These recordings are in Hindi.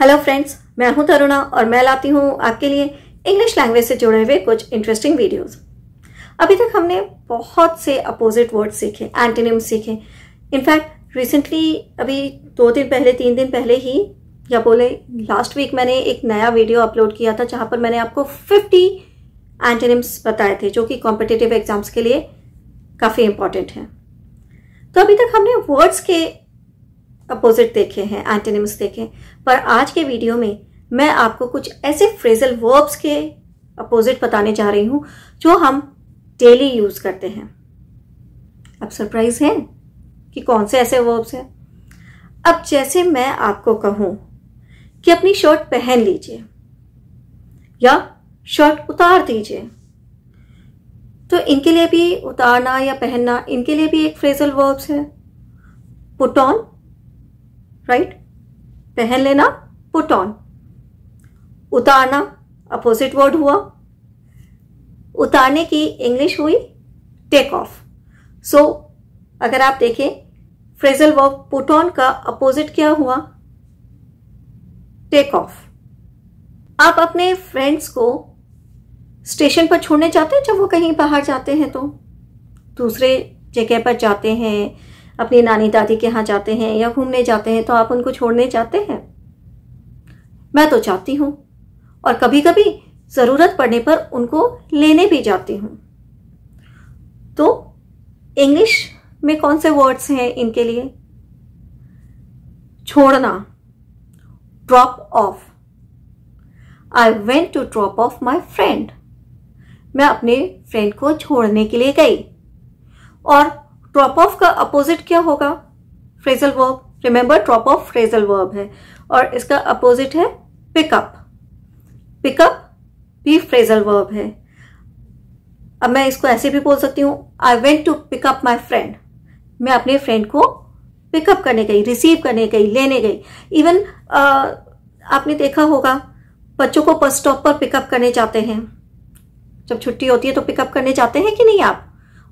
हेलो फ्रेंड्स मैं हूं तरुणा और मैं लाती हूं आपके लिए इंग्लिश लैंग्वेज से जुड़े हुए कुछ इंटरेस्टिंग वीडियोस अभी तक हमने बहुत से अपोजिट वर्ड सीखे एंटीनिम सीखे इनफैक्ट रिसेंटली अभी दो दिन पहले तीन दिन पहले ही या बोले लास्ट वीक मैंने एक नया वीडियो अपलोड किया था जहाँ पर मैंने आपको फिफ्टी एंटीनिम्स बताए थे जो कि कॉम्पिटेटिव एग्जाम्स के लिए काफ़ी इंपॉर्टेंट हैं तो अभी तक हमने वर्ड्स के अपोजिट देखे हैं एंटेनिम्स देखे हैं पर आज के वीडियो में मैं आपको कुछ ऐसे फ्रेजल वर्ब्स के अपोजिट बताने जा रही हूँ जो हम डेली यूज़ करते हैं अब सरप्राइज है कि कौन से ऐसे वर्ब्स हैं अब जैसे मैं आपको कहूँ कि अपनी शर्ट पहन लीजिए या शर्ट उतार दीजिए तो इनके लिए भी उतारना या पहनना इनके लिए भी एक फ्रेजल वर्ब्स है पुट ऑन राइट पहन लेना पुट ऑन उतारना अपोजिट वर्ड हुआ उतारने की इंग्लिश हुई टेक ऑफ सो अगर आप देखें फ्रेजल वर्ब पुट ऑन का अपोजिट क्या हुआ टेक ऑफ आप अपने फ्रेंड्स को स्टेशन पर छोड़ने जाते हैं जब वो कहीं बाहर जाते हैं तो दूसरे जगह पर जाते हैं अपनी नानी दादी के यहाँ जाते हैं या घूमने जाते हैं तो आप उनको छोड़ने जाते हैं मैं तो चाहती हूँ और कभी कभी ज़रूरत पड़ने पर उनको लेने भी जाती हूँ तो इंग्लिश में कौन से वर्ड्स हैं इनके लिए छोड़ना drop off I went to drop off my friend मैं अपने फ्रेंड को छोड़ने के लिए गई और ड्रॉप ऑफ का अपोजिट क्या होगा phrasal verb remember drop off phrasal verb है और इसका अपोजिट है पिकअप पिकअप भी फ्रेजल वर्ब है अब मैं इसको ऐसे भी बोल सकती हूँ I went to pick up my friend मैं अपने फ्रेंड को पिकअप करने गई रिसीव करने गई लेने गई इवन आपने देखा होगा बच्चों को बस स्टॉप पर पिकअप करने जाते हैं जब छुट्टी होती है तो पिकअप करने जाते हैं कि नहीं आप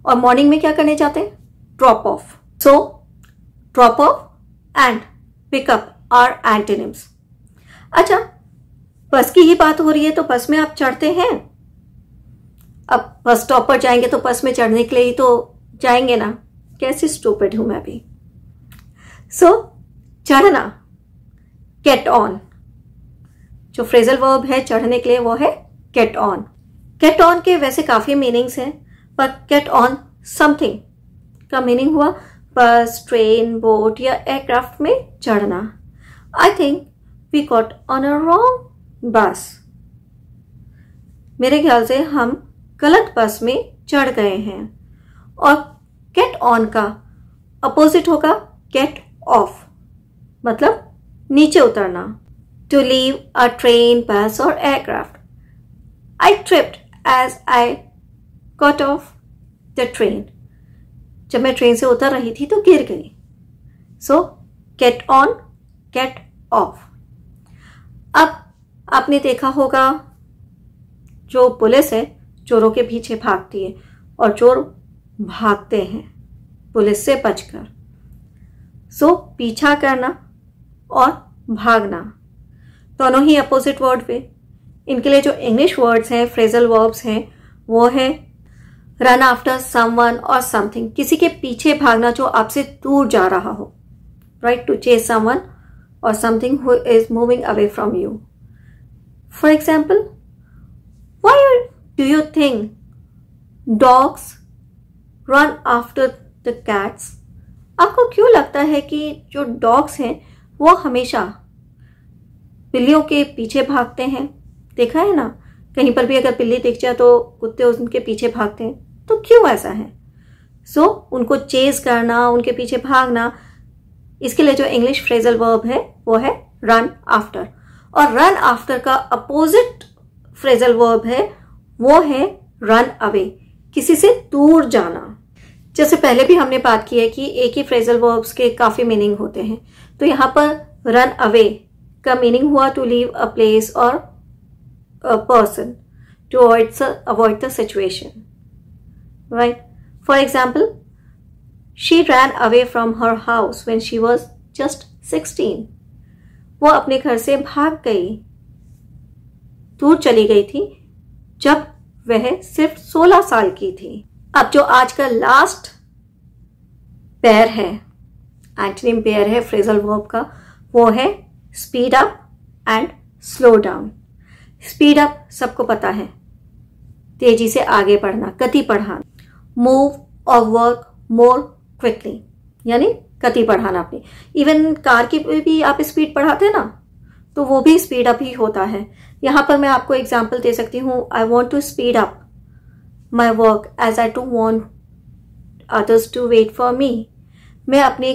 और मॉर्निंग में क्या करने जाते हैं drop off. So, drop off and pick up are antonyms. अच्छा बस की ही बात हो रही है तो बस में आप चढ़ते हैं अब बस स्टॉप पर जाएंगे तो बस में चढ़ने के लिए ही तो जाएंगे ना कैसे स्टूपिड हूं मैं भी सो so, चढ़ना गेट ऑन जो फ्रेजल वर्ब है चढ़ने के लिए वो है गेट ऑन गेट ऑन के वैसे काफ़ी मीनिंग्स हैं पर गेट ऑन समथिंग का मीनिंग हुआ बस ट्रेन बोट या एयरक्राफ्ट में चढ़ना I think we got on a wrong bus मेरे ख्याल से हम गलत बस में चढ़ गए हैं और गेट ऑन का अपोजिट होगा गेट ऑफ मतलब नीचे उतरना to leave a train bus और aircraft I tripped as I cut off the train जब मैं ट्रेन से उतर रही थी तो गिर गई so get on get off अब आपने देखा होगा जो पुलिस है चोरों के पीछे भागती है और चोर भागते हैं पुलिस से बचकर सो so, पीछा करना और भागना दोनों ही अपोजिट वर्ड पे इनके लिए जो इंग्लिश वर्ड्स हैं फ्रेजल वर्ब्स हैं वो है रन आफ्टर समवन और समथिंग किसी के पीछे भागना जो आपसे दूर जा रहा हो राइट टू चेस समवन और something who is moving away from you for example why do you think dogs run after the cats आपको क्यों लगता है कि जो डॉग्स हैं वो हमेशा बिल्लियों के पीछे भागते हैं देखा है ना कहीं पर भी अगर बिल्ली दिख जाए तो कुत्ते उनके पीछे भागते हैं तो क्यों ऐसा है सो so, उनको चेज करना उनके पीछे भागना इसके लिए जो इंग्लिश फ्रेजल वर्ब है वो है रन आफ्टर और रन आफ्टर का अपोजिट फ्रेजल वर्ब है वो है रन अवे किसी से दूर जाना जैसे पहले भी हमने बात की है कि एक ही फ्रेजल वर्ब्स के काफ़ी मीनिंग होते हैं तो यहां पर रन अवे का मीनिंग हुआ टू लीव अ प्लेस और person to avoid avoid the situation right? For example, she ran away from her house when she was just 16. वो अपने घर से भाग गई दूर चली गई थी जब वह सिर्फ 16 साल की थी अब जो आज का लास्ट पेयर है एंटनिम पेयर है फ्रेजल वर्ब का वो है speed up and slow down speed up सबको पता है तेजी से आगे बढ़ना गति बढ़ाना मूव और वर्क मोर क्विकली यानी गति बढ़ाना अपनी इवन कार की भी आप स्पीड बढ़ाते हैं ना तो वो भी स्पीड अप ही होता है यहाँ पर मैं आपको एग्जाम्पल दे सकती हूँ I want to speed up my work as I to want others to wait for me मैं अपने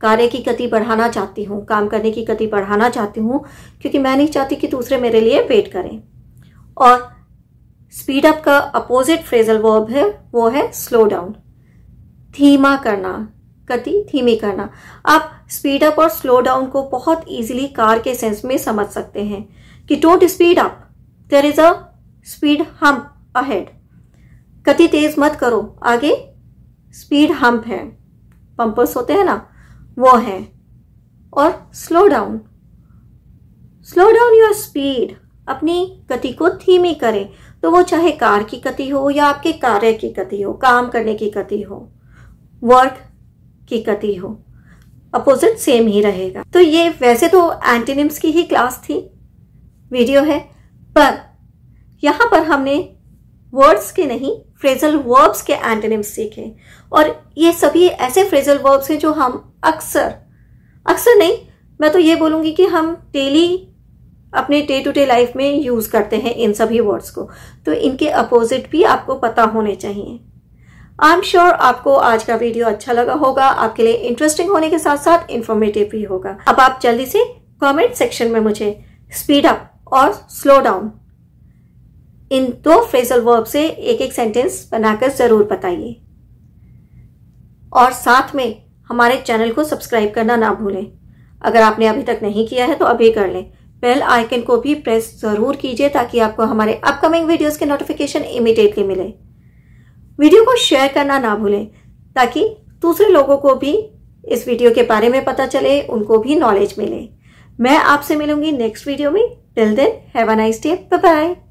कार्य की गति बढ़ाना चाहती हूँ काम करने की गति बढ़ाना चाहती हूँ क्योंकि मैं नहीं चाहती कि दूसरे मेरे लिए वेट करें और स्पीड अप का अपोजिट फ्रेजल वर्ब है वो है स्लो डाउन धीमा करना गति धीमी करना आप स्पीड अप और स्लो डाउन को बहुत इजीली कार के सेंस में समझ सकते हैं कि don't speed up there is a speed hump ahead गति तेज मत करो आगे स्पीड हम्प है पंपर्स होते हैं ना वो है और slow down slow down your speed अपनी गति को धीमी करें तो वो चाहे कार की गति हो या आपके कार्य की गति हो काम करने की गति हो वर्क की गति हो अपोजिट सेम ही रहेगा तो ये वैसे तो एंटीनिम्स की ही क्लास थी वीडियो है पर यहाँ पर हमने वर्ड्स के नहीं फ्रेजल वर्ब्स के एंटीनिम्स सीखे और ये सभी ऐसे फ्रेजल वर्ब्स हैं जो हम अक्सर अक्सर नहीं मैं तो ये बोलूँगी कि हम डेली अपने डे टू डे लाइफ में यूज़ करते हैं इन सभी वर्ड्स को तो इनके अपोजिट भी आपको पता होने चाहिए आई एम श्योर आपको आज का वीडियो अच्छा लगा होगा आपके लिए इंटरेस्टिंग होने के साथ साथ इन्फॉर्मेटिव भी होगा अब आप जल्दी से कमेंट सेक्शन में मुझे स्पीड अप और स्लो डाउन इन दो फ्रेजल वर्ब से एक एक सेंटेंस बनाकर ज़रूर बताइए और साथ में हमारे चैनल को सब्सक्राइब करना ना भूलें अगर आपने अभी तक नहीं किया है तो अभी कर लें बेल आइकन को भी प्रेस ज़रूर कीजिए ताकि आपको हमारे अपकमिंग वीडियोस के नोटिफिकेशन इमीडिएटली मिले वीडियो को शेयर करना ना भूलें ताकि दूसरे लोगों को भी इस वीडियो के बारे में पता चले उनको भी नॉलेज मिले मैं आपसे मिलूंगी नेक्स्ट वीडियो में till then have a nice day bye bye